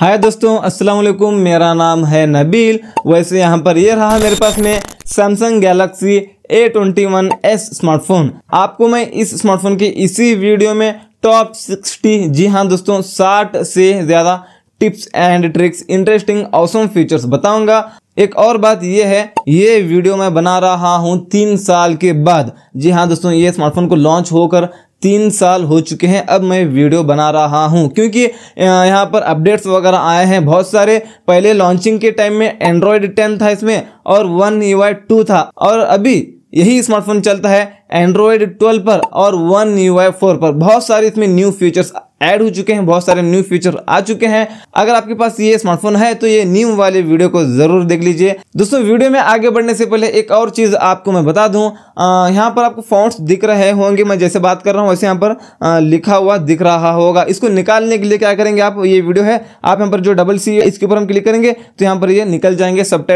हाय दोस्तों अस्सलाम वालेकुम मेरा नाम है नबील वैसे यहाँ पर ये रहा मेरे पास में Samsung Galaxy A twenty one S smartphone आपको मैं इस स्मार्टफोन के इसी वीडियो में टॉप सिक्सटी जी हाँ दोस्तों साठ से ज़्यादा tips and tricks interesting awesome features बताऊंगा एक और बात यह है ये वीडियो मैं बना रहा हूँ तीन साल के बाद जी हाँ दोस्तों ये स्मार्टफोन को लॉन्च होकर तीन साल हो चुके हैं अब मैं वीडियो बना रहा हूँ क्योंकि यहाँ पर अपडेट्स वगैरह आए हैं बहुत सारे पहले लॉन्चिंग के टाइम में एंड्रॉयड टेन था इसमें और वन यू आई टू था और अभी यही स्मार्टफोन चलता है एंड्रॉयड 12 पर और वन यू आई फोर पर बहुत सारे इसमें न्यू फीचर्स ऐड हो चुके हैं बहुत सारे न्यू फीचर आ चुके हैं अगर आपके पास ये स्मार्टफोन है तो ये न्यू वाले वीडियो को जरूर देख लीजिए दोस्तों वीडियो में आगे बढ़ने से पहले एक और चीज़ आपको मैं बता दूं यहाँ पर आपको फॉन्ट्स दिख रहे होंगे मैं जैसे बात कर रहा हूँ वैसे यहाँ पर आ, लिखा हुआ दिख रहा होगा इसको निकालने के लिए क्या करेंगे आप ये वीडियो है आप यहाँ पर जो डबल सी है इसके ऊपर हम क्लिक करेंगे तो यहाँ पर ये निकल जाएंगे सब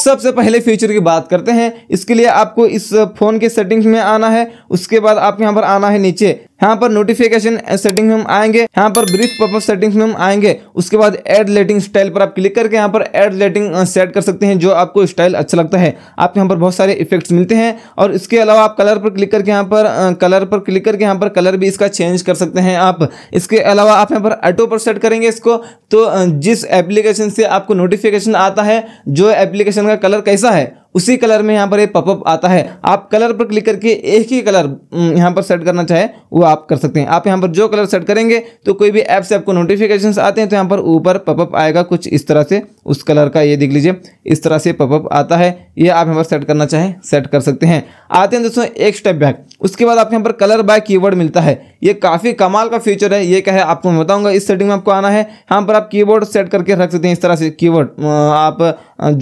सबसे पहले फीचर की बात करते हैं इसके लिए आपको इस फोन के सेटिंग्स में आना है उसके बाद आपको यहाँ पर आना है नीचे यहाँ पर नोटिफिकेशन सेटिंग में हम आएंगे यहाँ पर ब्रीफ पर्पज सेटिंग्स में हम आएंगे उसके बाद एड लेटिंग स्टाइल पर आप क्लिक करके यहाँ पर एड लेटिंग सेट कर सकते हैं जो आपको स्टाइल अच्छा लगता है आपके यहाँ पर बहुत सारे इफेक्ट्स मिलते हैं और इसके अलावा आप कलर पर क्लिक करके यहाँ पर कलर पर क्लिक करके यहाँ पर कलर भी इसका चेंज कर सकते हैं आप इसके अलावा आप यहाँ पर ऑटो पर सेट करेंगे इसको तो जिस एप्लीकेशन से आपको नोटिफिकेशन आता है जो एप्लीकेशन का कलर कैसा है उसी कलर में यहाँ पर ये पपअप आता है आप कलर पर क्लिक करके एक ही कलर हम्म, यहाँ पर सेट करना चाहे वो आप कर सकते हैं आप यहाँ पर जो कलर सेट करेंगे तो कोई भी ऐप से आपको नोटिफिकेशन आते हैं तो यहाँ पर ऊपर पपअप आएगा कुछ इस तरह से उस कलर का ये देख लीजिए इस तरह से पपअप आता है ये आप यहाँ पर सेट करना चाहें सेट कर सकते हैं आते हैं दोस्तों एक स्टेप बैक उसके बाद आपके यहाँ पर कलर बाय कीबोर्ड मिलता है ये काफ़ी कमाल का फीचर है ये क्या है आपको मैं बताऊँगा इस सेटिंग में आपको आना है यहाँ पर आप कीबोर्ड सेट करके रख सकते हैं इस तरह से कीवर्ड आप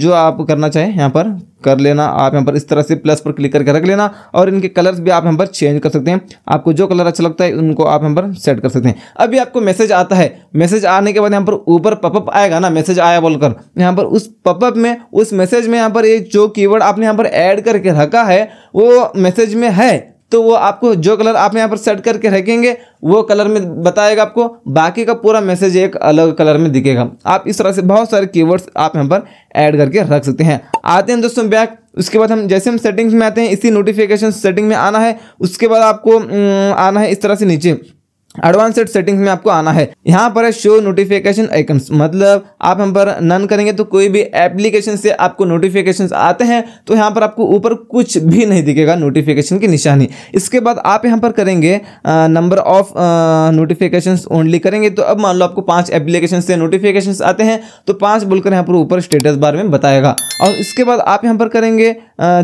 जो आप करना चाहें यहाँ पर कर लेना आप यहाँ पर इस तरह से प्लस पर क्लिक करके रख लेना और इनके कलर्स भी आप यहाँ पर चेंज कर सकते हैं आपको जो कलर अच्छा लगता है उनको आप यहाँ पर सेट कर सकते हैं अभी आपको मैसेज आता है मैसेज आने के बाद यहाँ पर ऊपर पपअप आएगा ना मैसेज आया बोलकर यहाँ पर उस पपअप में उस मैसेज में यहाँ पर ये जो कीवर्ड आपने यहाँ पर ऐड करके रखा है वो मैसेज में है तो वो आपको जो कलर आप यहाँ पर सेट करके रखेंगे वो कलर में बताएगा आपको बाकी का पूरा मैसेज एक अलग कलर में दिखेगा आप इस तरह से बहुत सारे कीवर्ड्स आप यहाँ पर ऐड करके रख सकते हैं आते हैं दोस्तों बैक उसके बाद हम जैसे हम सेटिंग्स में आते हैं इसी नोटिफिकेशन सेटिंग में आना है उसके बाद आपको आना है इस तरह से नीचे एडवांसड सेटिंग्स में आपको आना है यहाँ पर है शो नोटिफिकेशन आइकन्स मतलब आप यहाँ पर नन करेंगे तो कोई भी एप्लीकेशन से आपको नोटिफिकेशन आते हैं तो यहाँ पर आपको ऊपर कुछ भी नहीं दिखेगा नोटिफिकेशन की निशानी इसके बाद आप यहाँ पर करेंगे नंबर ऑफ नोटिफिकेशन ओनली करेंगे तो अब मान लो आपको पाँच एप्लीकेशन से नोटिफिकेशन आते हैं तो पाँच बोलकर यहाँ पर ऊपर स्टेटस बार में बताएगा और इसके बाद आप यहाँ पर करेंगे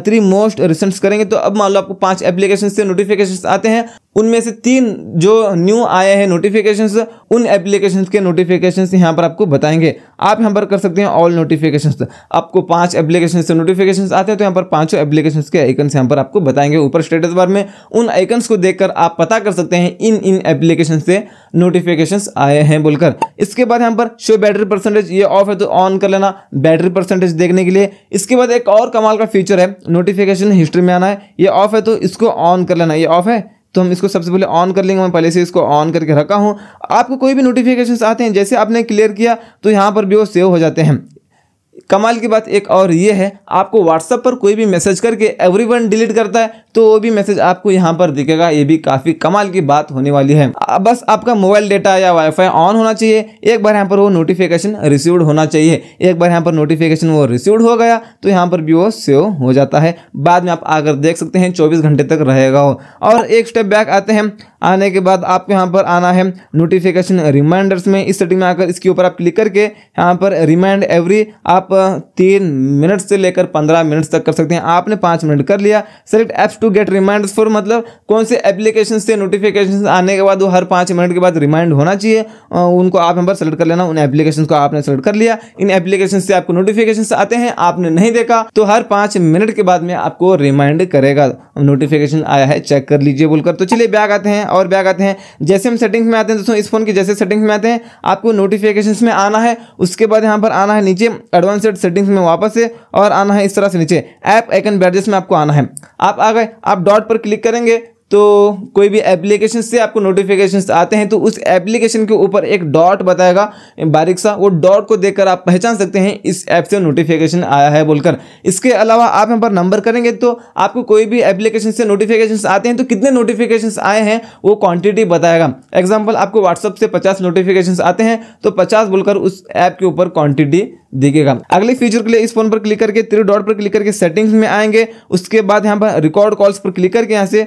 थ्री मोस्ट रिसेंट्स करेंगे तो अब मान लो आपको पाँच एप्लीकेशन से नोटिफिकेशन आते हैं उनमें से तीन जो न्यू न्यू आए हैं नोटिफिकेशन उन एप्लीकेशन के नोटिफिकेशन यहाँ पर आपको बताएंगे आप यहाँ पर कर सकते हैं ऑल नोटिफिकेशन आपको पांच एप्लीकेशन से नोटिफिकेशन आते हैं तो यहाँ पर पांचों एप्लीकेशन के आइकन यहाँ पर आपको बताएंगे ऊपर स्टेटस बार में उन आइकन्स को देखकर आप पता कर सकते हैं इन इन एप्लीकेशन से नोटिफिकेशन आए हैं बोलकर इसके बाद यहाँ पर शो बैटरी परसेंटेज ये ऑफ है तो ऑन कर लेना बैटरी परसेंटेज देखने के लिए इसके बाद एक और कमाल का फीचर है नोटिफिकेशन हिस्ट्री में आना है ये ऑफ है तो इसको ऑन कर लेना ये ऑफ है तो हम इसको सबसे पहले ऑन कर लेंगे मैं पहले से इसको ऑन करके रखा हूँ आपको कोई भी नोटिफिकेशन आते हैं जैसे आपने क्लियर किया तो यहाँ पर भी वो सेव हो जाते हैं कमाल की बात एक और ये है आपको व्हाट्सअप पर कोई भी मैसेज करके एवरीवन डिलीट करता है तो वो भी मैसेज आपको यहाँ पर दिखेगा ये भी काफ़ी कमाल की बात होने वाली है बस आपका मोबाइल डेटा या वाईफाई ऑन होना चाहिए एक बार यहाँ पर वो नोटिफिकेशन रिसीव्ड होना चाहिए एक बार यहाँ पर नोटिफिकेशन वो रिसीव्ड हो गया तो यहाँ पर भी वो सेव हो जाता है बाद में आप आकर देख सकते हैं चौबीस घंटे तक रहेगा वो और एक स्टेप बैक आते हैं आने के बाद आपको यहाँ पर आना है नोटिफिकेशन रिमाइंडर्स में इस सेटिंग में आकर इसके ऊपर आप क्लिक करके यहाँ पर रिमाइंड एवरी आप तीन मिनट से लेकर पंद्रह मिनट तक कर सकते हैं आपने पाँच मिनट कर लिया select apps to get remind for मतलब कौन से एप्लीकेशन से नोटिफिकेशन आने के बाद वो हर पाँच मिनट के बाद रिमाइंड होना चाहिए उनको आप यहाँ पर सेलेक्ट कर लेना उन एप्लीकेशन को आपने सेलेक्ट कर लिया इन एप्लीकेशन से आपको नोटिफिकेशन आते हैं आपने नहीं देखा तो हर पाँच मिनट के बाद में आपको रिमाइंड करेगा नोटिफिकेशन आया है चेक कर लीजिए बोलकर तो चलिए बैग आते हैं और बैग आते हैं जैसे हम सेटिंग्स में आते हैं दोस्तों इस फोन की जैसे सेटिंग्स में आते हैं आपको नोटिफिकेशन में आना है उसके बाद यहाँ पर आना है नीचे एडवांस सेटिंग्स में वापस से और आना है इस तरह से नीचे ऐप आइकन बैडजेस में आपको आना है आप आ गए आप डॉट पर क्लिक करेंगे तो कोई भी एप्लीकेशन से आपको नोटिफिकेशन आते हैं तो उस एप्लीकेशन के ऊपर एक डॉट बताएगा बारीक सा वो डॉट को देखकर आप पहचान सकते हैं इस ऐप से नोटिफिकेशन आया है बोलकर इसके अलावा आप यहाँ पर नंबर करेंगे तो आपको कोई भी एप्लीकेशन से नोटिफिकेशन आते हैं तो कितने नोटिफिकेशन आए हैं वो क्वान्टिटी बताएगा एग्जाम्पल आपको व्हाट्सअप से पचास नोटिफिकेशन आते हैं तो पचास बोलकर उस ऐप के ऊपर क्वान्टिटी दिखेगा अगले फीचर के लिए इस फोन पर क्लिक करके थ्री डॉट पर क्लिक करके सेटिंग्स में आएंगे उसके बाद यहाँ पर रिकॉर्ड कॉल्स पर क्लिक करके यहाँ से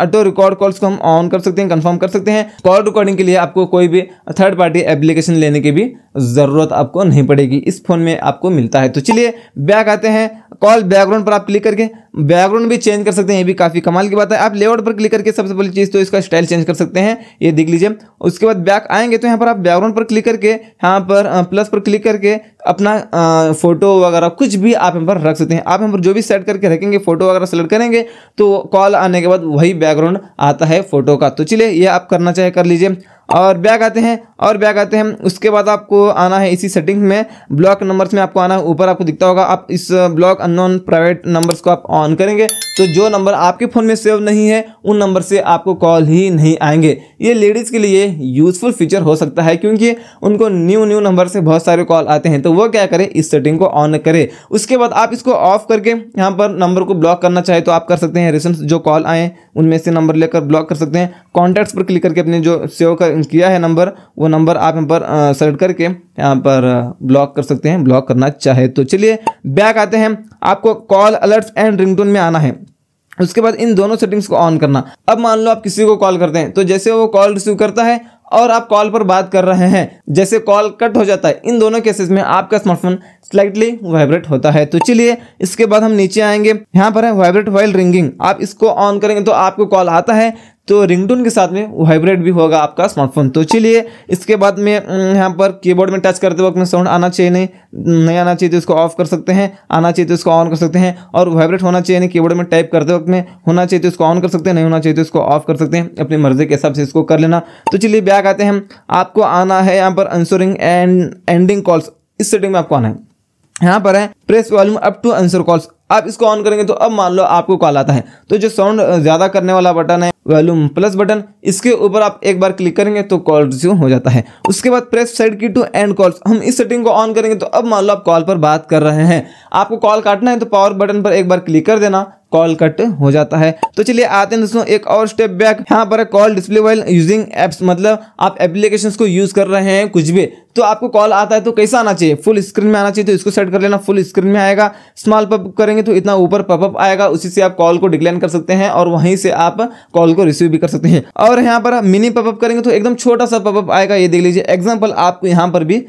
ऑटो रिकॉर्ड कॉल्स को हम ऑन कर सकते हैं कंफर्म कर सकते हैं कॉल रिकॉर्डिंग के लिए आपको कोई भी थर्ड पार्टी एप्लीकेशन लेने की भी ज़रूरत आपको नहीं पड़ेगी इस फोन में आपको मिलता है तो चलिए बैक आते हैं कॉल बैकग्राउंड पर आप क्लिक करके बैकग्राउंड भी चेंज कर सकते हैं ये भी काफ़ी कमाल की बात है आप लेआउट पर क्लिक करके सबसे पहली चीज़ तो इसका स्टाइल चेंज कर सकते हैं ये देख लीजिए उसके बाद बैक आएंगे तो यहाँ पर आप बैकग्राउंड पर क्लिक करके यहाँ पर प्लस पर क्लिक करके अपना फोटो वगैरह कुछ भी आप यहाँ पर रख सकते हैं आप यहाँ पर जो भी सेट करके रखेंगे फोटो वगैरह सेलेक्ट करेंगे तो कॉल आने के बाद वही बैकग्राउंड आता है फोटो का तो चलिए ये आप करना चाहे कर लीजिए और बैग आते हैं और क्या कहते हैं उसके बाद आपको आना है इसी सेटिंग में ब्लॉक नंबर्स में आपको आना है ऊपर आपको दिखता होगा आप इस ब्लॉक अननोन प्राइवेट नंबर्स को आप ऑन करेंगे तो जो नंबर आपके फ़ोन में सेव नहीं है उन नंबर से आपको कॉल ही नहीं आएंगे ये लेडीज़ के लिए यूज़फुल फीचर हो सकता है क्योंकि उनको न्यू न्यू नंबर से बहुत सारे कॉल आते हैं तो वो क्या करें इस सेटिंग को ऑन करें उसके बाद आप इसको ऑफ करके यहाँ पर नंबर को ब्लॉक करना चाहे तो आप कर सकते हैं रिसेंट जो कॉल आए उनमें से नंबर लेकर ब्लॉक कर सकते हैं कॉन्टैक्ट्स पर क्लिक करके अपने जो सेव कर किया है नंबर वो नंबर आप यहाँ पर सेलेक्ट करके यहाँ पर ब्लॉक कर सकते हैं ब्लॉक करना चाहे तो चलिए बैक आते हैं आपको कॉल अलर्ट्स एंड रिंगटोन में आना है उसके बाद इन दोनों सेटिंग्स को ऑन करना अब मान लो आप किसी को कॉल करते हैं तो जैसे वो कॉल रिसीव करता है और आप कॉल पर बात कर रहे हैं जैसे कॉल कट हो जाता है इन दोनों केसेस में आपका स्मार्टफोन स्लाइटली वाइब्रेट होता है तो चलिए इसके बाद हम नीचे आएंगे यहाँ पर है वाइब्रेट वाइल रिंगिंग आप इसको ऑन करेंगे तो आपको कॉल आता है तो रिंगटोन के साथ में वो हाइब्रिड भी होगा आपका स्मार्टफोन तो चलिए इसके बाद में यहाँ पर कीबोर्ड में टच करते वक्त में साउंड आना चाहिए नहीं नहीं आना चाहिए तो इसको ऑफ कर सकते हैं आना चाहिए तो इसको ऑन कर सकते हैं और वाइब्रेट होना चाहिए नहीं कीबोर्ड में टाइप करते वक्त में होना चाहिए तो इसको ऑन कर सकते हैं नहीं होना चाहिए तो इसको ऑफ कर सकते हैं अपनी मर्जी के हिसाब से इसको कर लेना तो चलिए ब्याग आते हैं आपको आना है यहाँ पर आंसरिंग एंड एंडिंग कॉल्स इस सेटिंग में आपको आना है यहाँ पर है press volume up to answer calls आप इसको ऑन करेंगे तो अब मान लो आपको कॉल आता है तो जो साउंड ज़्यादा करने वाला बटन है वॉल्यूम प्लस बटन इसके ऊपर आप एक बार क्लिक करेंगे तो कॉल रिज्यूम हो जाता है उसके बाद press side key to end calls हम इस सेटिंग को ऑन करेंगे तो अब मान लो आप कॉल पर बात कर रहे हैं आपको कॉल काटना है तो पावर बटन पर एक बार क्लिक कर देना कॉल कट हो जाता है तो चलिए आते हैं दोस्तों एक और स्टेप बैक यहाँ पर call display while using apps मतलब आप एप्लीकेशन को यूज कर रहे हैं कुछ भी तो आपको कॉल आता है तो कैसा आना चाहिए फुल स्क्रीन में आना चाहिए तो इसको सेट कर लेना फुल स्क्रीन में आएगा स्मॉल पप करेंगे तो इतना ऊपर पपअप आएगा उसी से आप कॉल को डिक्लाइन कर सकते हैं और वहीं से आप कॉल को रिसीव भी कर सकते हैं और यहाँ पर मिनी पपअप करेंगे तो एकदम छोटा सा पपअप आएगा ये देख लीजिए एग्जाम्पल आपको यहाँ पर भी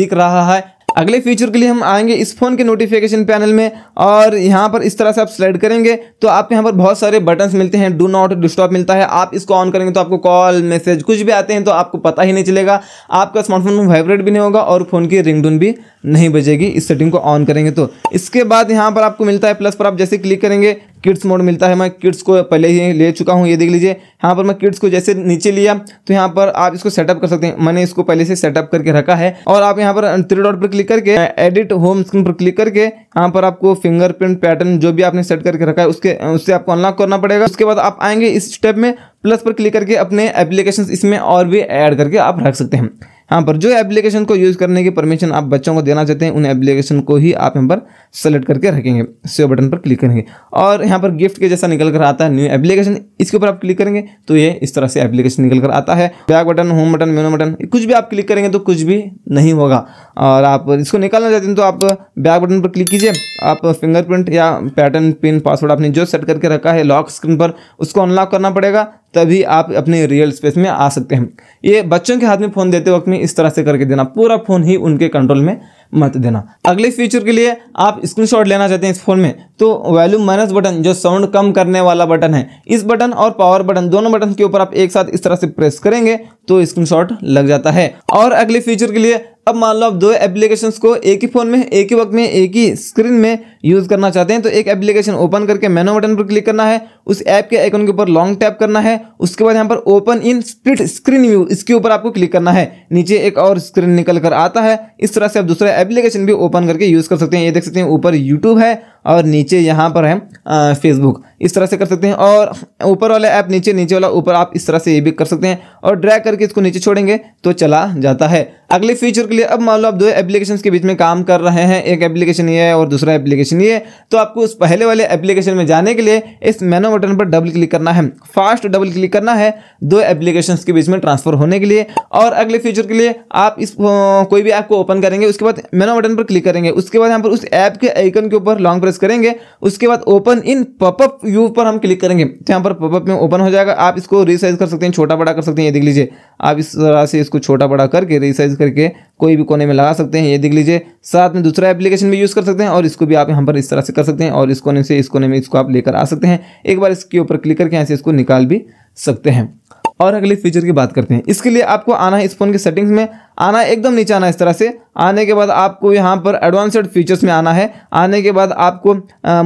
दिख रहा है अगले फीचर के लिए हम आएंगे इस फ़ोन के नोटिफिकेशन पैनल में और यहाँ पर इस तरह से आप स्लाइड करेंगे तो आपके यहाँ पर बहुत सारे बटन्स मिलते हैं डू नॉट डिस्टॉप मिलता है आप इसको ऑन करेंगे तो आपको कॉल मैसेज कुछ भी आते हैं तो आपको पता ही नहीं चलेगा आपका स्मार्टफोन वाइब्रेट भी नहीं होगा और फ़ोन की रिंग भी नहीं बजेगी इस सेटिंग को ऑन करेंगे तो इसके बाद यहाँ पर आपको मिलता है प्लस पर आप जैसे क्लिक करेंगे किड्स मोड मिलता है मैं किड्स को पहले ही ले चुका हूँ ये देख लीजिए यहाँ पर मैं किड्स को जैसे नीचे लिया तो यहाँ पर आप इसको सेटअप कर सकते हैं मैंने इसको पहले से सेटअप करके रखा है और आप यहाँ पर थ्री डॉट पर क्लिक करके एडिट होम स्क्रीन पर क्लिक करके यहाँ पर आपको फिंगरप्रिंट पैटर्न जो भी आपने सेट करके रखा है उसके उससे आपको अनलॉक करना पड़ेगा उसके बाद आप आएंगे इस स्टेप में प्लस पर क्लिक करके अपने एप्लीकेशन इसमें और भी ऐड करके आप रख सकते हैं यहाँ पर जो एप्लीकेशन को यूज़ करने की परमिशन आप बच्चों को देना चाहते हैं उन एप्लीकेशन को ही आप यहाँ पर सेलेक्ट करके रखेंगे सेव बटन पर क्लिक करेंगे और यहाँ पर गिफ्ट के जैसा निकल कर आता है न्यू एप्लीकेशन इसके ऊपर आप क्लिक करेंगे तो ये इस तरह से एप्लीकेशन निकल कर आता है back button home button menu button कुछ भी आप क्लिक करेंगे तो कुछ भी नहीं होगा और आप इसको निकालना चाहते हैं तो आप बैक बटन पर क्लिक कीजिए आप फिंगरप्रिंट या पैटर्न पिन पासवर्ड आपने जो सेट करके रखा है लॉक स्क्रीन पर उसको अनलॉक करना पड़ेगा तभी आप अपने रियल स्पेस में आ सकते हैं ये बच्चों के हाथ में फ़ोन देते वक्त में इस तरह से करके देना पूरा फ़ोन ही उनके कंट्रोल में मत देना अगले फीचर के लिए आप स्क्रीनशॉट लेना चाहते हैं इस फोन में तो वॉल्यूम माइनस बटन जो साउंड कम करने वाला बटन है इस बटन और पावर बटन दोनों बटन के ऊपर आप एक साथ इस तरह से प्रेस करेंगे तो स्क्रीनशॉट लग जाता है और अगले फीचर के लिए अब मान लो आप दो एप्लीकेशन को एक ही फोन में एक ही वक्त में एक ही स्क्रीन में यूज करना चाहते हैं तो एक एप्लीकेशन ओपन करके मेनो बटन पर क्लिक करना है उस ऐप के आइकन के ऊपर लॉन्ग टैप करना है उसके बाद यहाँ पर open in split screen view इसके ऊपर आपको क्लिक करना है नीचे एक और स्क्रीन निकल कर आता है इस तरह से आप दूसरा एप्लीकेशन भी ओपन करके यूज़ कर सकते हैं ये देख सकते हैं ऊपर यूट्यूब है और नीचे यहाँ पर है फेसबुक इस तरह से कर सकते हैं और ऊपर वाला ऐप नीचे नीचे वाला ऊपर आप इस तरह से ये भी कर सकते हैं और ड्रैग करके इसको नीचे छोड़ेंगे तो चला जाता है अगले फीचर के लिए अब मान लो आप दो एप्लीकेशन के बीच में काम कर रहे हैं एक एप्लीकेशन ये है और दूसरा एप्लीकेशन ये तो आपको उस पहले वाले एप्लीकेशन में जाने के लिए इस मेनो बटन पर डबल क्लिक करना है फास्ट डबल क्लिक करना है दो एप्लीकेशन के बीच में ट्रांसफर होने के लिए और अगले फीचर के लिए आप इस कोई भी ऐप को ओपन करेंगे उसके बाद मेनो बटन पर क्लिक करेंगे उसके बाद यहाँ पर उस ऐप के आइकन के ऊपर लॉन्ग प्रेस प्रेस करेंगे उसके बाद ओपन इन पॉपअप व्यू पर हम क्लिक करेंगे तो यहाँ पर पॉपअप में ओपन हो जाएगा आप इसको रिसाइज कर सकते हैं छोटा बड़ा कर सकते हैं ये देख लीजिए आप इस तरह से इसको छोटा बड़ा करके रिसाइज करके कोई भी कोने में लगा सकते हैं ये देख लीजिए साथ में दूसरा एप्लीकेशन भी यूज़ कर सकते हैं और इसको भी आप यहाँ पर इस तरह से कर सकते हैं और इस कोने से इस कोने में इसको आप लेकर आ सकते हैं एक बार इसके ऊपर क्लिक करके यहाँ से इसको निकाल भी सकते हैं और अगले फीचर की बात करते हैं इसके लिए आपको आना है इस फ़ोन के सेटिंग्स में आना एकदम नीचे आना इस तरह से आने के बाद आपको यहाँ पर एडवांसड फीचर्स में आना है आने के बाद आपको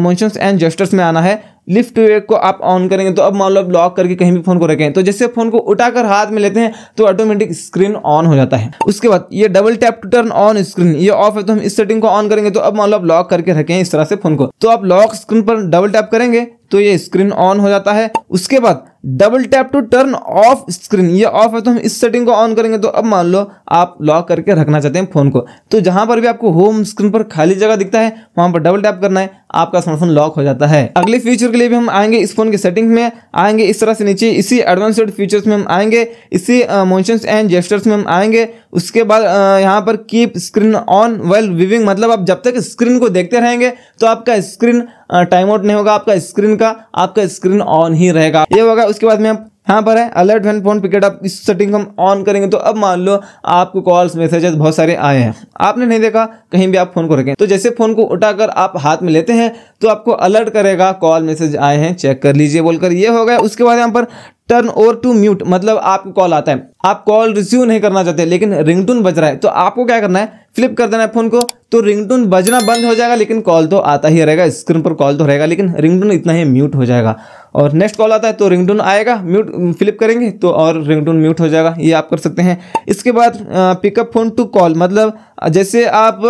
मोशंस एंड जेस्टर्स में आना है लिफ्ट वेक को आप ऑन करेंगे तो अब मान लो लॉक करके कहीं भी फोन को रखें तो जैसे फोन को उठाकर हाथ में लेते हैं तो ऑटोमेटिक स्क्रीन ऑन हो जाता है उसके बाद ये double tap to turn on screen ये ऑफ है तो हम इस सेटिंग को ऑन करेंगे तो अब मान लो आप लॉक करके रखें इस तरह से फोन को तो आप लॉक स्क्रीन पर डबल टैप करेंगे तो ये स्क्रीन ऑन हो जाता है उसके बाद double tap to turn off screen ये ऑफ है तो हम इस सेटिंग को ऑन करेंगे तो अब मान लो आप लॉक करके रखना चाहते हैं फ़ोन को तो जहां पर भी आपको होम स्क्रीन पर खाली जगह दिखता है वहां पर डबल टैप करना है आपका स्मार्टफोन लॉक हो जाता है अगले फीचर के लिए भी हम आएंगे इस फोन के सेटिंग में आएंगे इस तरह से नीचे इसी एडवांसड फीचर्स में हम आएंगे इसी मोशंस एंड जेस्टर्स में हम आएंगे उसके बाद यहाँ पर keep screen on while viewing मतलब आप जब तक स्क्रीन को देखते रहेंगे तो आपका स्क्रीन टाइम आउट नहीं होगा आपका स्क्रीन का आपका स्क्रीन ऑन ही रहेगा ये होगा उसके बाद में आप यहाँ पर है अलर्ट वैन फोन पिकेट आप इस सेटिंग हम ऑन करेंगे तो अब मान लो आपको कॉल्स मैसेजेस बहुत सारे आए हैं आपने नहीं देखा कहीं भी आप फोन को रखें तो जैसे फोन को उठाकर आप हाथ में लेते हैं तो आपको अलर्ट करेगा कॉल मैसेज आए हैं चेक कर लीजिए बोलकर ये हो गया उसके बाद यहाँ पर टर्न ओवर टू म्यूट मतलब आपको कॉल आता है आप कॉल रिसीव नहीं करना चाहते लेकिन रिंगटोन बज रहा है तो आपको क्या करना है फ्लिप कर देना है फ़ोन को तो रिंगटोन बजना बंद हो जाएगा लेकिन कॉल तो आता ही रहेगा स्क्रीन पर कॉल तो रहेगा लेकिन रिंगटोन इतना ही म्यूट हो जाएगा और नेक्स्ट कॉल आता है तो रिंगटोन आएगा म्यूट फ्लिप करेंगे तो और रिंगटोन म्यूट हो जाएगा ये आप कर सकते हैं इसके बाद पिकअप फ़ोन टू कॉल मतलब जैसे आप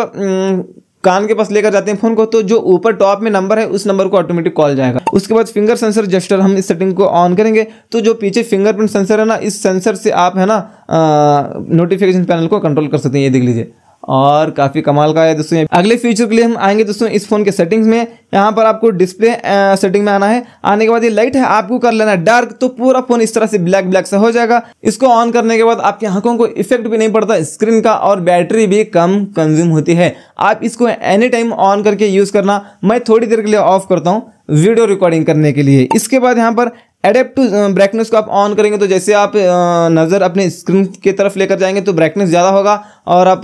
कान के पास लेकर जाते हैं फोन को तो जो ऊपर टॉप में नंबर है उस नंबर को ऑटोमेटिक कॉल जाएगा उसके बाद फिंगर सेंसर जस्टर हम इस सेटिंग को ऑन करेंगे तो जो पीछे फिंगरप्रिंट सेंसर है ना इस सेंसर से आप है ना नोटिफिकेशन पैनल को कंट्रोल कर सकते हैं ये देख लीजिए और काफ़ी कमाल का है दोस्तों अगले फीचर के लिए हम आएंगे दोस्तों इस फोन के सेटिंग्स में यहाँ पर आपको डिस्प्ले सेटिंग में आना है आने के बाद ये लाइट है आपको कर लेना है डार्क तो पूरा फोन इस तरह से ब्लैक ब्लैक सा हो जाएगा इसको ऑन करने के बाद आपकी आंखों को इफेक्ट भी नहीं पड़ता स्क्रीन का और बैटरी भी कम कंज्यूम होती है आप इसको एनी टाइम ऑन करके यूज़ करना मैं थोड़ी देर के लिए ऑफ करता हूँ वीडियो रिकॉर्डिंग करने के लिए इसके बाद यहाँ पर एडेप्ट टू ब्राइटनेस को आप ऑन करेंगे तो जैसे आप नज़र अपने स्क्रीन की तरफ लेकर जाएंगे तो ब्राइटनेस ज़्यादा होगा और आप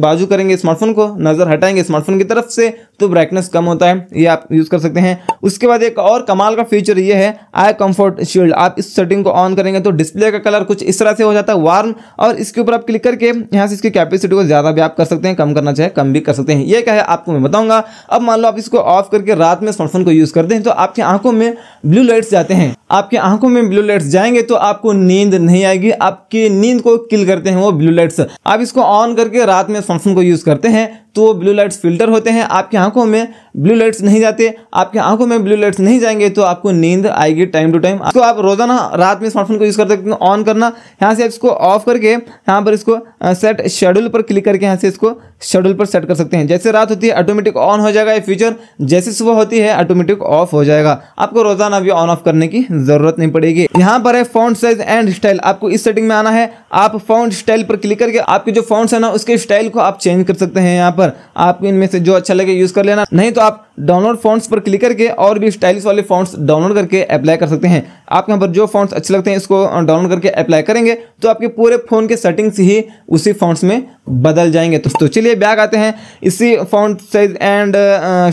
बाजू करेंगे स्मार्टफोन को नज़र हटाएंगे स्मार्टफोन की तरफ से तो ब्राइटनेस कम होता है ये आप यूज़ कर सकते हैं उसके बाद एक और कमाल का फीचर ये है आई कम्फर्ट शील्ड आप इस सेटिंग को ऑन करेंगे तो डिस्प्ले का कलर कुछ इस तरह से हो जाता है वार्म और इसके ऊपर आप क्लिक करके यहाँ से इसकी कैपेसिटी को ज़्यादा भी आप कर सकते हैं कम करना चाहे कम भी कर सकते हैं ये क्या है आपको मैं बताऊँगा अब मान लो आप इसको ऑफ करके रात में स्मार्टफोन को यूज़ करते हैं तो आपकी आंखों में ब्लू लाइट्स जाते हैं आपकी आंखों में ब्लू लाइट्स जाएंगे तो आपको नींद नहीं आएगी आपकी नींद को किल करते हैं वो ब्लू लाइट्स आप इसको ऑन ऑन करके रात में सनस्क्रीन को यूज़ करते हैं तो वो ब्लू लाइट्स फिल्टर होते हैं आपकी आंखों में ब्लू लाइट्स नहीं जाते आपकी आंखों में ब्लू लाइट्स नहीं जाएंगे तो आपको नींद आएगी टाइम टू टाइम तो आप रोजाना रात में स्मार्टफोन को यूज़ कर सकते हैं ऑन करना यहाँ से आप इसको ऑफ करके यहाँ पर इसको सेट शेड्यूल पर क्लिक करके यहाँ से इसको शेड्यूल पर सेट कर सकते हैं जैसे रात होती है ऑटोमेटिक ऑन हो जाएगा ये फीचर जैसे सुबह होती है ऑटोमेटिक ऑफ हो जाएगा आपको रोजाना भी ऑन ऑफ करने की जरूरत नहीं पड़ेगी यहाँ पर है फोन साइज एंड स्टाइल आपको इस सेटिंग में आना है आप फोन स्टाइल पर क्लिक करके आपके जो फोन है ना उसके स्टाइल को आप चेंज कर सकते हैं यहाँ पर आपको इनमें से जो अच्छा लगे यूज कर लेना नहीं तो आप डाउनलोड फॉन्ट्स पर क्लिक करके और भी स्टाइलिश वाले फॉन्ट्स डाउनलोड करके अप्लाई कर सकते हैं आपके यहाँ पर जो फॉन्ट्स अच्छे लगते हैं इसको डाउनलोड करके अप्लाई करेंगे तो आपके पूरे फ़ोन के सेटिंग्स ही उसी फॉन्ट्स में बदल जाएंगे तो, तो चलिए बैग आते हैं इसी फॉन्ट साइज एंड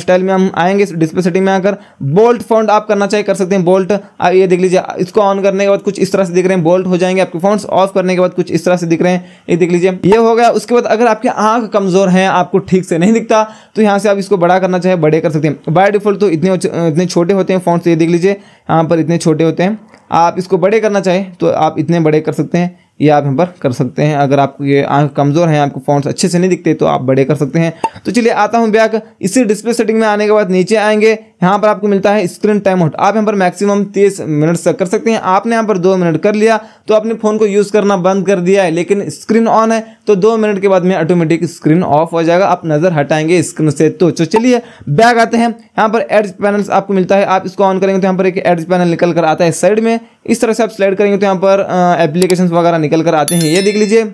स्टाइल में हम आएंगे डिस्प्ले सेटिंग में आकर बोल्ट फॉन्ट आप करना चाहिए कर सकते हैं बोल्ट ये देख लीजिए इसको ऑन करने के बाद कुछ इस तरह से दिख रहे हैं बोल्ट हो जाएंगे आपके फॉन्ट्स ऑफ करने के बाद कुछ इस तरह से दिख रहे हैं ये देख लीजिए ये हो गया उसके बाद अगर आपकी आँख कमज़ोर है आपको ठीक से नहीं दिखता तो यहाँ से आप इसको बड़ा करना चाहे बड़े कर सकते हैं बाय डिफॉल्ट तो इतने इतने छोटे होते हैं फ़ॉन्ट्स तो ये देख लीजिए यहाँ पर इतने छोटे होते हैं आप इसको बड़े करना चाहें तो आप इतने बड़े कर सकते हैं ये आप यहाँ पर कर सकते हैं अगर आपको ये आँख कमज़ोर है आपको फॉन्ट्स अच्छे से नहीं दिखते तो आप बड़े कर सकते हैं तो चलिए आता हूँ बैक इसी डिस्प्ले सेटिंग में आने के बाद नीचे आएंगे यहाँ पर आपको मिलता है स्क्रीन टाइम आउट आप यहाँ पर मैक्सिमम तीस मिनट तक कर सकते हैं आपने यहाँ पर दो मिनट कर लिया तो आपने फ़ोन को यूज़ करना बंद कर दिया है लेकिन स्क्रीन ऑन है तो दो मिनट के बाद में ऑटोमेटिक स्क्रीन ऑफ हो जाएगा आप नज़र हटाएंगे स्क्रीन से तो, तो चलिए बैक आते हैं यहाँ पर एड्स पैनल्स आपको मिलता है आप इसको ऑन करेंगे तो यहाँ पर एक एड्स पैनल निकल कर आता है साइड में इस तरह से आप स्लाइड करेंगे तो यहाँ पर एप्लीकेशन वगैरह निकल कर आते हैं ये देख लीजिए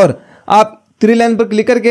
और आप थ्री लाइन पर क्लिक करके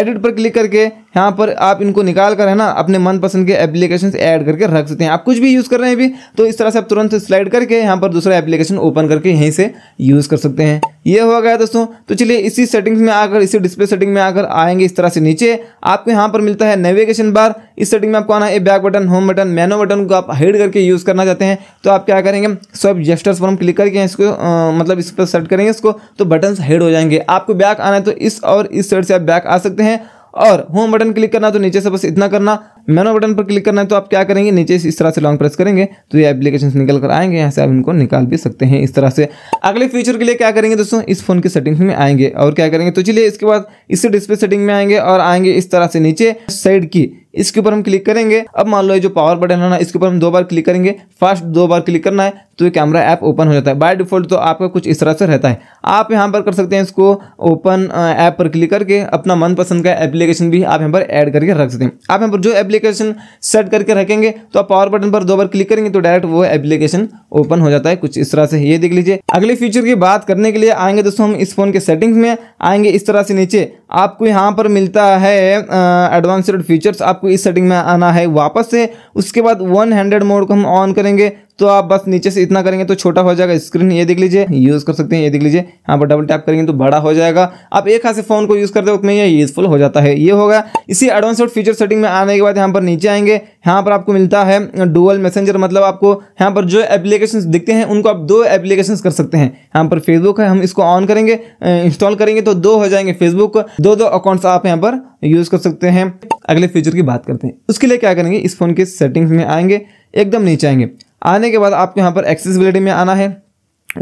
एडिट पर क्लिक करके यहाँ पर आप इनको निकाल कर है ना अपने मनपसंद के एप्लीकेशन ऐड करके रख सकते हैं आप कुछ भी यूज़ कर रहे हैं अभी तो इस तरह से आप तुरंत स्लाइड करके यहाँ पर दूसरा एप्लीकेशन ओपन करके यहीं से यूज़ कर सकते हैं ये हो गया दोस्तों तो चलिए इसी सेटिंग्स में आकर इसी डिस्प्ले सेटिंग में आकर आएंगे इस तरह से नीचे आपको यहाँ पर मिलता है नेविगेशन बार इस सेटिंग में आपको आना है back button home button menu button को आप हाइड करके यूज़ करना चाहते हैं तो आप क्या करेंगे स्वेप जेस्टर्स पर हम क्लिक करके इसको आ, मतलब इस पर सेट करेंगे इसको तो बटन हेड हो जाएंगे आपको बैक आना है तो इस और इस साइड से आप बैक आ सकते हैं और होम बटन क्लिक करना तो नीचे से बस इतना करना मेनो बटन पर क्लिक करना है तो आप क्या करेंगे नीचे इस तरह से लॉन्ग प्रेस करेंगे तो ये एप्लीकेशन निकल कर आएंगे यहाँ से आप इनको निकाल भी सकते हैं इस तरह से अगले फ्यूचर के लिए क्या करेंगे दोस्तों इस फोन की सेटिंग्स में आएंगे और क्या करेंगे तो चलिए इसके बाद इसी डिस्प्ले सेटिंग में आएंगे और आएंगे इस तरह से नीचे साइड की इसके ऊपर हम क्लिक करेंगे अब मान लो ये जो पावर बटन है ना इसके ऊपर हम दो बार क्लिक करेंगे फर्स्ट दो बार क्लिक करना है तो ये कैमरा ऐप ओपन हो जाता है बाय डिफॉल्ट तो आपका कुछ इस तरह से रहता है आप यहाँ पर कर सकते हैं इसको ओपन ऐप पर क्लिक करके अपना मनपसंद का एप्लीकेशन भी आप यहाँ पर ऐड करके रख सकते हैं आप यहाँ पर जो एप्लीकेशन सेट करके रखेंगे तो आप पावर बटन पर दो बार क्लिक करेंगे तो डायरेक्ट वो एप्लीकेशन ओपन हो जाता है कुछ इस तरह से ये देख लीजिए अगले फीचर की बात करने के लिए आएंगे दोस्तों हम इस फोन के सेटिंग्स में आएंगे इस तरह से नीचे आपको यहाँ पर मिलता है एडवांसड फीचर्स आपको आपको इस सेटिंग में आना है वापस से उसके बाद वन हंड्रेड मोड को हम ऑन करेंगे तो आप बस नीचे से इतना करेंगे तो छोटा हो जाएगा स्क्रीन ये देख लीजिए यूज़ कर सकते हैं ये देख लीजिए यहाँ पर डबल टैप करेंगे तो बड़ा हो जाएगा आप एक हाथ से फ़ोन को यूज़ करते वक्त में ये यूज़फुल हो जाता है ये होगा इसी एडवांस फीचर सेटिंग में आने के बाद यहाँ पर नीचे आएंगे यहाँ पर आपको मिलता है डुअल मैसेंजर मतलब आपको यहाँ पर जो एप्लीकेशन दिखते हैं उनको आप दो एप्लीकेशन कर सकते हैं यहाँ पर फेसबुक है हम इसको ऑन करेंगे इंस्टॉल करेंगे तो दो हो जाएंगे फेसबुक दो दो अकाउंट्स आप यहाँ पर यूज़ कर सकते हैं अगले फीचर की बात करते हैं उसके लिए क्या करेंगे इस फ़ोन के सेटिंग्स में आएंगे एकदम नीचे आएंगे आने के बाद आपको यहाँ पर एक्सेसिबिलिटी में आना है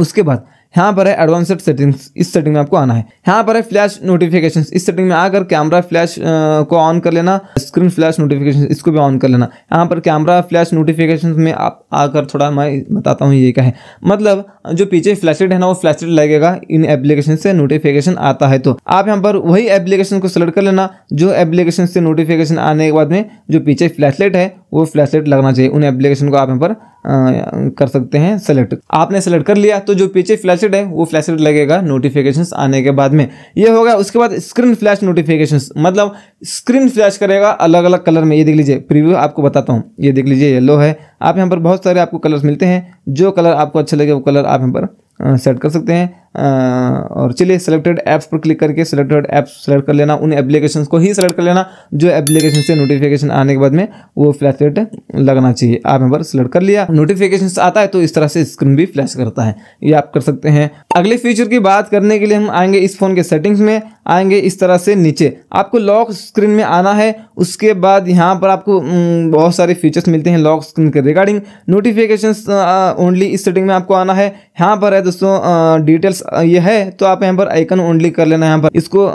उसके बाद यहाँ पर है एडवांसड सेटिंग्स इस सेटिंग में आपको आना है यहाँ पर है फ्लैश नोटिफिकेशन इस सेटिंग में आकर कैमरा फ्लैश को ऑन कर लेना स्क्रीन फ्लैश नोटिफिकेशन इसको भी ऑन कर लेना यहाँ पर कैमरा फ्लैश नोटिफिकेशन में आप आकर थोड़ा मैं बताता हूँ ये क्या है मतलब जो पीछे फ्लैशलाइट है ना वो फ्लैशलाइट लगेगा इन एप्लीकेशन से नोटिफिकेशन आता है तो आप यहाँ पर वही एप्लीकेशन को सिलेक्ट कर लेना जो एप्लीकेशन से नोटिफिकेशन आने के बाद में जो पीछे फ्लैशलाइट है वो फ्लैशलाइट लगना चाहिए उन एप्लीकेशन को आप यहाँ पर कर सकते हैं सेलेक्ट आपने सेलेक्ट कर लिया तो जो पीछे फ्लैशेड है वो फ्लैशेड लगेगा नोटिफिकेशन आने के बाद में ये होगा उसके बाद स्क्रीन फ्लैश नोटिफिकेशन मतलब स्क्रीन फ्लैश करेगा अलग अलग कलर में ये देख लीजिए प्रीव्यू आपको बताता हूँ ये देख लीजिए येलो है आप यहाँ पर बहुत सारे आपको कलर्स मिलते हैं जो कलर आपको अच्छे लगे वो कलर आप यहाँ पर सेट कर सकते हैं और चलिए सेलेक्टेड ऐप्स पर क्लिक करके सेलेक्टेड ऐप्स सेलेक्ट कर लेना उन एप्लीकेशन को ही सेलेक्ट कर लेना जो एप्लीकेशन से नोटिफिकेशन आने के बाद में वो फ्लैश रेट लगना चाहिए आप यहाँ पर सिलेक्ट कर लिया नोटिफिकेशन आता है तो इस तरह से स्क्रीन भी फ्लैश करता है ये आप कर सकते हैं अगले फीचर की बात करने के लिए हम आएंगे इस फोन के सेटिंग्स में आएंगे इस तरह से नीचे आपको लॉक स्क्रीन में आना है उसके बाद यहाँ पर आपको बहुत सारे फीचर्स मिलते हैं लॉक स्क्रीन के रिगार्डिंग नोटिफिकेशन ओनली इस सेटिंग में आपको आना है यहाँ पर है दोस्तों डिटेल्स ये है तो आप यहाँ पर आइकन ओनली कर लेना यहाँ पर इसको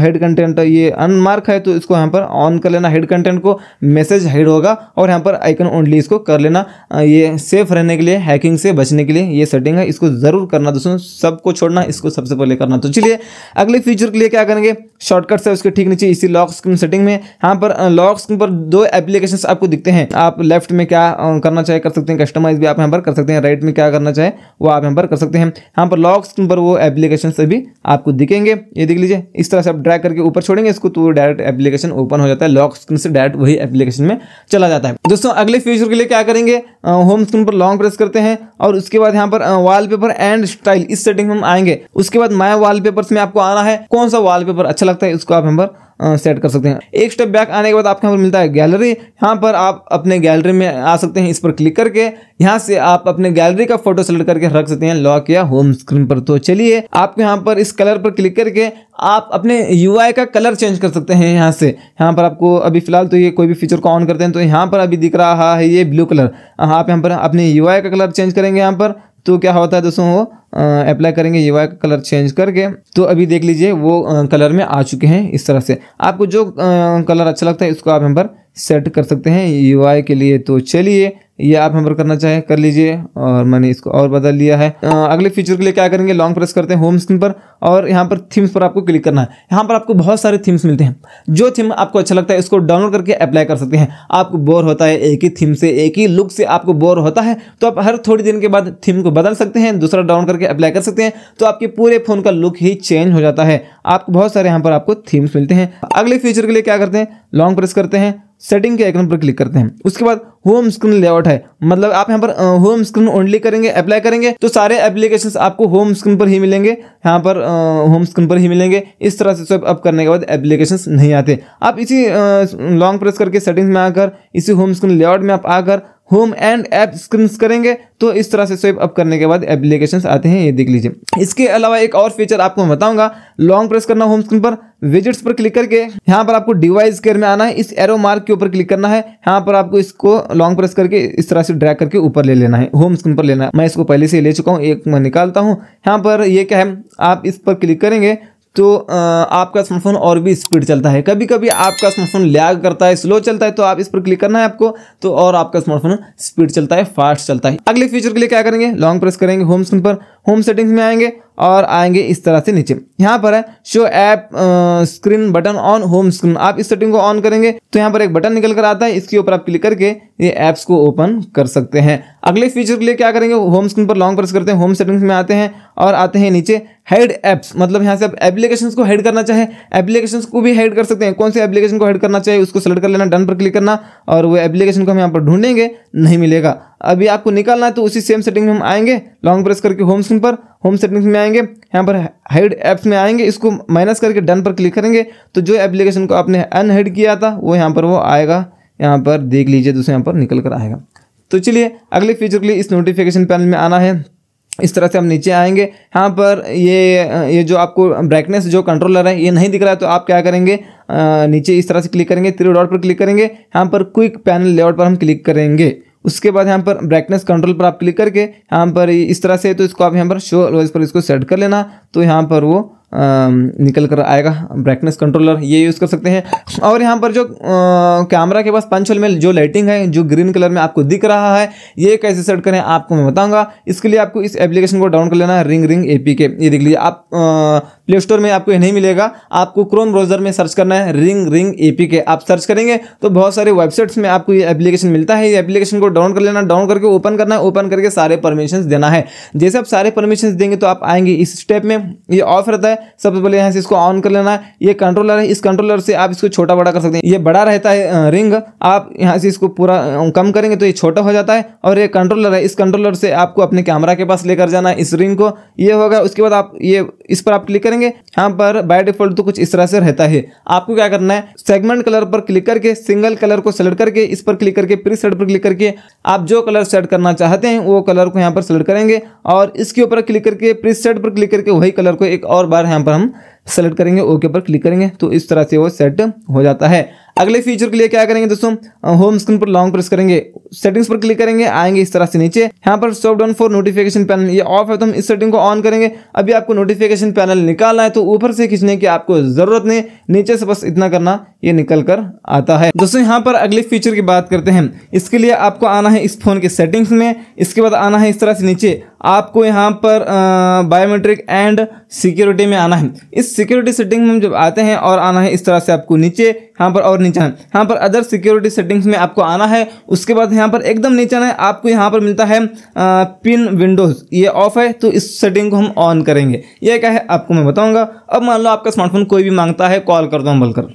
हेड कंटेंट ये अनमार्क है तो इसको यहाँ पर ऑन कर लेना हेड कंटेंट को मैसेज हेड होगा और यहाँ पर आइकन ओनली इसको कर लेना ये सेफ रहने के लिए हैकिंग से बचने के लिए ये सेटिंग है इसको ज़रूर करना दोस्तों सबको छोड़ना इसको सबसे पहले करना तो चलिए अगले फ्यूचर के लिए क्या करेंगे शॉर्टकट है उसके ठीक नीचे इसी लॉक स्क्रीन सेटिंग में यहाँ पर लॉक स्क्रीन पर दो एप्लीकेशन आपको दिखते हैं आप लेफ्ट में क्या करना चाहे कर सकते हैं कस्टमाइज भी आप यहाँ पर कर सकते हैं राइट में क्या करना चाहे वो आप यहाँ पर कर सकते हैं यहाँ पर लॉक स्क्रीन पर वो एप्लीकेशन से भी आपको दिखेंगे ये देख लीजिए इस तरह से आप ड्रैग करके ऊपर छोड़ेंगे इसको तो डायरेक्ट एप्लीकेशन ओपन हो जाता है लॉक स्क्रीन से डायरेक्ट वही एप्लीकेशन में चला जाता है दोस्तों अगले फ्यूचर के लिए क्या करेंगे होम स्क्रीन पर लॉन्ग प्रेस करते हैं और उसके बाद यहाँ पर वाल एंड स्टाइल इस सेटिंग में हम आएंगे उसके बाद माया वाल में आपको आना है कौन सा वाल अच्छा लगता है उसको आप यहाँ पर सेट कर सकते हैं एक स्टेप बैक आने के बाद आपको यहाँ पर मिलता है गैलरी यहाँ पर आप अपने गैलरी में आ सकते हैं इस पर क्लिक करके यहाँ से आप अपने गैलरी का फोटो सेलेक्ट करके रख सकते हैं लॉक या होम स्क्रीन पर तो चलिए आपके यहाँ पर इस कलर पर क्लिक करके आप अपने यू का कलर चेंज कर सकते हैं यहाँ से यहाँ पर आपको अभी फिलहाल तो ये कोई भी फीचर को ऑन करते हैं तो यहाँ पर अभी दिख रहा है ये ब्लू कलर हाँ, आप यहाँ पर अपने यू का कलर चेंज करेंगे यहाँ पर तो क्या होता है दोस्तों वो अप्लाई करेंगे ये वाला कलर चेंज करके तो अभी देख लीजिए वो कलर में आ चुके हैं इस तरह से आपको जो कलर अच्छा लगता है इसको आप यहाँ पर सेट कर सकते हैं यू के लिए तो चलिए ये आप यहाँ पर करना चाहे कर लीजिए और मैंने इसको और बदल लिया है अगले फीचर के लिए क्या करेंगे लॉन्ग प्रेस करते हैं होम स्क्रीन पर और यहाँ पर थीम्स पर आपको क्लिक करना है यहाँ पर आपको बहुत सारे थीम्स मिलते हैं जो थीम आपको अच्छा लगता है इसको डाउनलोड करके अप्लाई कर सकते हैं आपको बोर होता है एक ही थीम से एक ही लुक से आपको बोर होता है तो आप हर थोड़ी दिन के बाद थीम को बदल सकते हैं दूसरा डाउन करके अप्लाई कर सकते हैं तो आपके पूरे फ़ोन का लुक ही चेंज हो जाता है आपको बहुत सारे यहाँ पर आपको थीम्स मिलते हैं अगले फीचर के लिए क्या करते हैं लॉन्ग प्रेस करते हैं सेटिंग के आइकन पर क्लिक करते हैं उसके बाद होम स्क्रीन लेआउट है मतलब आप यहाँ पर होम स्क्रीन ओनली करेंगे अप्लाई करेंगे तो सारे एप्लीकेशंस आपको होम स्क्रीन पर ही मिलेंगे यहाँ पर होम स्क्रीन पर ही मिलेंगे इस तरह से स्वेप अप करने के बाद एप्लीकेशंस नहीं आते आप इसी लॉन्ग प्रेस करके सेटिंग्स में आकर इसी होम स्क्रीन लेआउट में आप आकर होम एंड ऐप स्क्रीन करेंगे तो इस तरह से स्वेप अप करने के बाद एप्लीकेशन आते हैं ये देख लीजिए इसके अलावा एक और फीचर आपको बताऊंगा लॉन्ग प्रेस करना होम स्क्रीन पर विजिट्स पर क्लिक करके यहाँ पर आपको डिवाइस केयर में आना है इस एरो मार्क के ऊपर क्लिक करना है यहाँ पर आपको इसको लॉन्ग प्रेस करके इस तरह से ड्रैग करके ऊपर ले लेना है होम स्क्रीन पर लेना है मैं इसको पहले से ले चुका हूँ एक मैं निकालता हूँ यहाँ पर ये क्या है आप इस पर क्लिक करेंगे तो आपका स्मार्टफोन और भी स्पीड चलता है कभी कभी आपका स्मार्टफोन लैग करता है स्लो चलता है तो आप इस पर क्लिक करना है आपको तो और आपका स्मार्टफोन स्पीड चलता है फास्ट चलता है अगले फीचर के लिए क्या करेंगे लॉन्ग प्रेस करेंगे होम स्क्रीन पर होम सेटिंग्स में आएंगे और आएंगे इस तरह से नीचे यहाँ पर है show app screen button on home screen आप इस सेटिंग को ऑन करेंगे तो यहाँ पर एक बटन निकल कर आता है इसके ऊपर आप क्लिक करके ये ऐप्स को ओपन कर सकते हैं अगले फीचर के लिए क्या करेंगे होम स्क्रीन पर लॉन्ग प्रेस करते हैं होम सेटिंग्स में आते हैं और आते हैं नीचे हेड ऐप्स मतलब यहाँ से आप एप्लीकेशन को हेड करना चाहे एप्लीकेशन को भी हेड कर सकते हैं कौन से एप्लीकेशन को हेड करना चाहिए उसको सेलेक्ट कर लेना डन पर क्लिक करना और वो एप्लीकेशन को हम यहाँ पर ढूंढेंगे नहीं मिलेगा अभी आपको निकालना है तो उसी सेम सेटिंग में हम आएंगे लॉन्ग प्रेस करके होम स्क्रीन पर होम सेटिंग्स में आएंगे यहाँ पर हाइड ऐप्स में आएंगे इसको माइनस करके डन पर क्लिक करेंगे तो जो एप्लीकेशन को आपने अनहाइड किया था वो यहाँ पर वो आएगा यहाँ पर देख लीजिए दूसरे यहाँ पर निकल कर आएगा तो चलिए अगले फीचर के लिए इस नोटिफिकेशन पैनल में आना है इस तरह से हम नीचे आएंगे यहाँ पर ये ये जो आपको ब्राइटनेस जो कंट्रोलर है ये नहीं दिख रहा है तो आप क्या करेंगे आ, नीचे इस तरह से क्लिक करेंगे थ्री डॉट पर क्लिक करेंगे यहाँ पर क्विक पैनल लेआउट पर हम क्लिक करेंगे उसके बाद यहाँ पर ब्राइटनेस कंट्रोल पर आप क्लिक करके यहाँ पर इस तरह से तो इसको आप यहाँ पर शो ऑलवेज पर इसको सेट कर लेना तो यहाँ पर वो आ, निकल कर आएगा ब्राइटनेस कंट्रोलर ये यूज़ कर सकते हैं और यहाँ पर जो कैमरा के पास पंच होल में जो लाइटिंग है जो ग्रीन कलर में आपको दिख रहा है ये कैसे सेट करें आपको मैं बताऊँगा इसके लिए आपको इस एप्लीकेशन को डाउन कर लेना रिंग रिंग के ये देख लीजिए आप आ, प्ले स्टोर में आपको नहीं मिलेगा आपको क्रोम ब्राउजर में सर्च करना है रिंग रिंग के आप सर्च करेंगे तो बहुत सारे वेबसाइट्स में आपको ये एप्लीकेशन मिलता है ये एप्लीकेशन को डाउन कर लेना डाउन करके ओपन करना है ओपन करके सारे परमिशन देना है जैसे आप सारे परमिशन देंगे तो आप आएंगे इस स्टेप में ये ऑफ रहता है सबसे पहले यहाँ से इसको ऑन कर लेना है ये कंट्रोलर है इस कंट्रोलर से आप इसको छोटा बड़ा कर सकते हैं ये बड़ा रहता है रिंग आप यहाँ से इसको पूरा कम करेंगे तो ये छोटा हो जाता है और ये कंट्रोलर है इस कंट्रोलर से आपको अपने कैमरा के पास लेकर जाना है इस रिंग को ये होगा उसके बाद आप ये इस पर आप क्लिक करेंगे यहाँ पर बाय डिफॉल्ट तो कुछ इस तरह से रहता है आपको क्या करना है सेगमेंट कलर पर क्लिक करके सिंगल कलर को सेलेक्ट करके इस पर क्लिक करके प्री सेट पर क्लिक करके आप जो कलर सेट करना चाहते हैं वो कलर को यहाँ पर सेलेक्ट करेंगे और इसके ऊपर क्लिक करके प्री सेट पर क्लिक करके वही कलर को एक और बार यहाँ पर हम सेलेक्ट करेंगे ओके पर क्लिक करेंगे तो इस तरह से वो सेट हो जाता है अगले फीचर के लिए क्या करेंगे दोस्तों होम स्क्रीन पर लॉन्ग प्रेस करेंगे सेटिंग्स पर क्लिक करेंगे आएंगे इस तरह से नीचे यहाँ पर swipe down for notification panel ये ऑफ है तो हम इस सेटिंग को ऑन करेंगे अभी आपको नोटिफिकेशन पैनल निकालना है तो ऊपर से खींचने की आपको जरूरत नहीं नीचे से बस इतना करना ये निकल कर आता है दोस्तों यहाँ पर अगले फीचर की बात करते हैं इसके लिए आपको आना है इस फोन के सेटिंग्स में इसके बाद आना है इस तरह से नीचे आपको यहाँ पर बायोमेट्रिक एंड सिक्योरिटी में आना है इस सिक्योरिटी सेटिंग में जब आते हैं और आना है इस तरह से आपको नीचे यहाँ पर और नीचे है यहाँ पर अदर सिक्योरिटी सेटिंग्स में आपको आना है उसके बाद यहाँ पर एकदम नीचे आना है आपको यहाँ पर मिलता है आ, पिन विंडोज़ ये ऑफ है तो इस सेटिंग को हम ऑन करेंगे ये क्या है आपको मैं बताऊँगा अब मान लो आपका स्मार्टफोन कोई भी मांगता है कॉल कर दो अम्बल कर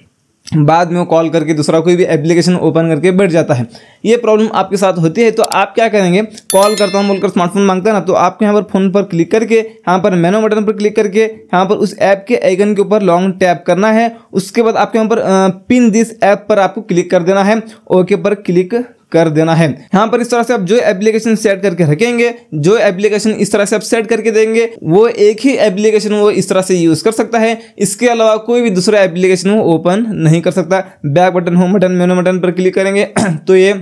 बाद में वो कॉल करके दूसरा कोई भी एप्लीकेशन ओपन करके बैठ जाता है ये प्रॉब्लम आपके साथ होती है तो आप क्या करेंगे कॉल करता हूँ बोलकर स्मार्टफोन मांगता है ना तो आपके यहाँ पर फ़ोन पर क्लिक करके यहाँ पर मेनो बटन पर क्लिक करके यहाँ पर उस ऐप के आइकन के ऊपर लॉन्ग टैप करना है उसके बाद आपके यहाँ पर पिन दिस ऐप पर आपको क्लिक कर देना है ओके पर क्लिक कर देना है यहाँ पर इस तरह से आप जो एप्लीकेशन सेट करके रखेंगे जो एप्लीकेशन इस तरह से आप सेट करके देंगे वो एक ही एप्लीकेशन वो इस तरह से यूज कर सकता है इसके अलावा कोई भी दूसरा एप्लीकेशन वो ओपन नहीं कर सकता back button home button menu button पर क्लिक करेंगे तो ये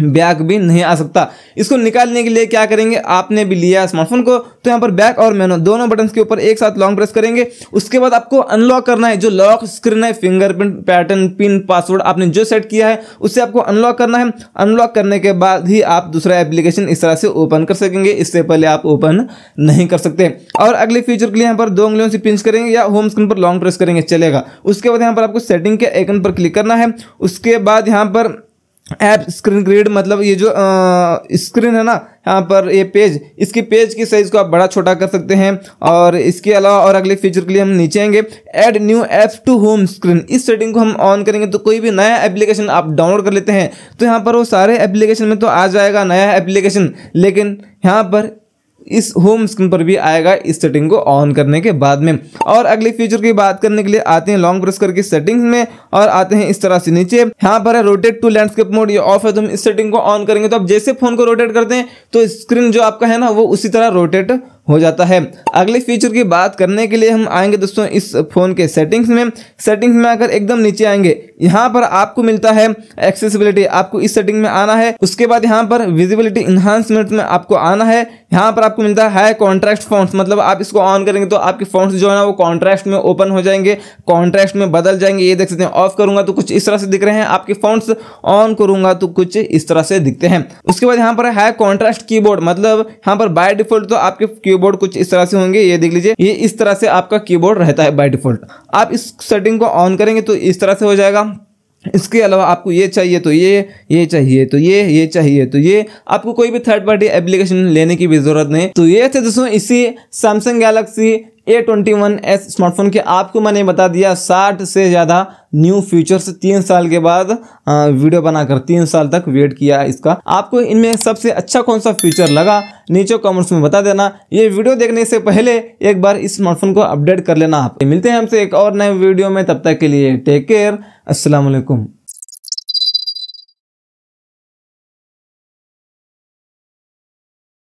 बैक भी नहीं आ सकता इसको निकालने के लिए क्या करेंगे आपने भी लिया स्मार्टफोन को तो यहाँ पर बैक और मेनो दोनों बटन के ऊपर एक साथ लॉन्ग प्रेस करेंगे उसके बाद आपको अनलॉक करना है जो लॉक स्क्रीन है फिंगरप्रिंट पैटर्न पिन पासवर्ड आपने जो सेट किया है उससे आपको अनलॉक करना है अनलॉक करने के बाद ही आप दूसरा एप्लीकेशन इस तरह से ओपन कर सकेंगे इससे पहले आप ओपन नहीं कर सकते और अगले फीचर के लिए यहाँ पर दो उंगलियों से पिंच करेंगे या होम स्क्रीन पर लॉन्ग प्रेस करेंगे चलेगा उसके बाद यहाँ पर आपको सेटिंग के आइकन पर क्लिक करना है उसके बाद यहाँ पर ऐप स्क्रीन ग्रेड मतलब ये जो स्क्रीन है ना यहाँ पर ये पेज इसकी पेज की साइज़ को आप बड़ा छोटा कर सकते हैं और इसके अलावा और अगले फीचर के लिए हम नीचे आएंगे add new app to home screen इस सेटिंग को हम ऑन करेंगे तो कोई भी नया एप्लीकेशन आप डाउनलोड कर लेते हैं तो यहाँ पर वो सारे एप्लीकेशन में तो आ जाएगा नया एप्लीकेशन लेकिन यहाँ पर इस होम स्क्रीन पर भी आएगा इस सेटिंग को ऑन करने के बाद में और अगले फीचर की बात करने के लिए आते हैं लॉन्ग प्रेस करके सेटिंग्स में और आते हैं इस तरह से नीचे यहाँ पर है रोटेट टू लैंडस्केप मोड ये ऑफ है तो हम इस सेटिंग को ऑन करेंगे तो आप जैसे फोन को रोटेट करते हैं तो स्क्रीन जो आपका है ना वो उसी तरह रोटेट हो जाता है अगले फीचर की बात करने के लिए हम आएंगे दोस्तों इस फ़ोन के सेटिंग्स में सेटिंग्स में आकर एकदम नीचे आएंगे यहाँ पर आपको मिलता है एक्सेसिबिलिटी आपको इस सेटिंग में आना है उसके बाद यहाँ पर विजिबिलिटी इन्हांसमेंट में आपको आना है यहाँ पर आपको मिलता है हाई कॉन्ट्रास्ट फोन मतलब आप इसको ऑन करेंगे तो आपके फोन जो है ना वो कॉन्ट्रास्ट में ओपन हो जाएंगे कॉन्ट्रास्ट में बदल जाएंगे ये देख सकते हैं ऑफ करूंगा तो कुछ इस तरह से दिख रहे हैं आपके फोन ऑन करूंगा तो कुछ इस तरह से दिखते हैं उसके बाद यहाँ पर हाई कॉन्ट्रास्ट की मतलब यहाँ पर बाय डिफॉल्ट तो आपके कीबोर्ड कुछ इस तरह से होंगे ये देख लीजिए ये इस तरह से आपका कीबोर्ड रहता है बाय डिफॉल्ट आप इस सेटिंग को ऑन करेंगे तो इस तरह से हो जाएगा इसके अलावा आपको ये चाहिए तो ये ये चाहिए तो ये ये चाहिए तो ये आपको कोई भी थर्ड पार्टी एप्लीकेशन लेने की भी जरूरत नहीं तो ये थे दोस्तों इसी Samsung Galaxy A twenty one S smartphone के आपको मैंने बता दिया साठ से ज़्यादा न्यू फीचर्स तीन साल के बाद वीडियो बनाकर तीन साल तक वेट किया इसका आपको इनमें सबसे अच्छा कौन सा फीचर लगा नीचे कमेंट्स में बता देना ये वीडियो देखने से पहले एक बार इस स्मार्टफोन को अपडेट कर लेना आप मिलते हैं हमसे एक और नए वीडियो में तब तक के लिए टेक केयर असलकुम